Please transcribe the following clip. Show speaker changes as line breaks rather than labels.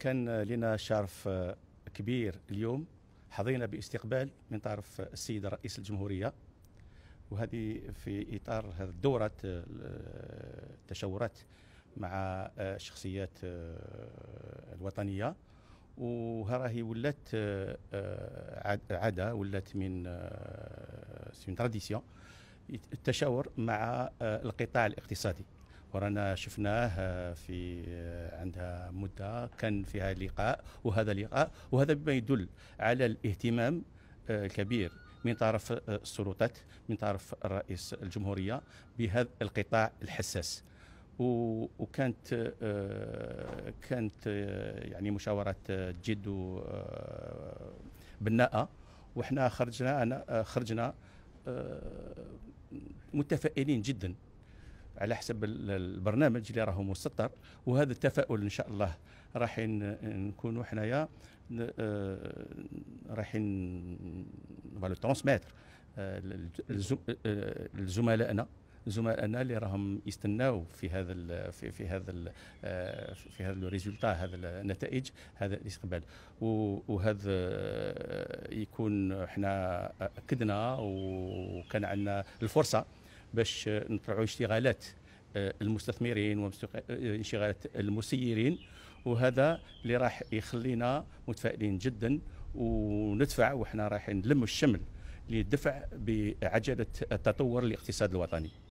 كان لنا شرف كبير اليوم حظينا باستقبال من طرف السيد رئيس الجمهورية وهذه في إطار هذه الدورة التشاورات آه، مع الشخصيات آه، آه، الوطنية وهراهي ولات عادة ولات من سون تراديسيون التشاور مع القطاع الاقتصادي ورانا شفناه آه، في آه، عندها مده كان فيها لقاء وهذا لقاء وهذا بما يدل على الاهتمام آه، الكبير من طرف السلطات من طرف الرئيس الجمهوريه بهذا القطاع الحساس وكانت كانت يعني مشاورات جد بناءه وحنا خرجنا انا خرجنا متفائلين جدا على حسب البرنامج اللي راه مسطر وهذا التفاؤل ان شاء الله راح نكونوا حنايا آه، راح فالو ترونسميتر آه، آه، لزملائنا زملائنا اللي راهم يستناو في هذا في في هذا في هذا الريزولتا هذا النتائج هذا الاستقبال وهذا يكون احنا اكدنا وكان عندنا الفرصه باش نطلعوا اشتغالات آه، المستثمرين وانشغالات آه، المسيرين وهذا اللي راح يخلينا متفائلين جدا وندفع وحنا رايحين نلم الشمل للدفع بعجله التطور الاقتصاد الوطني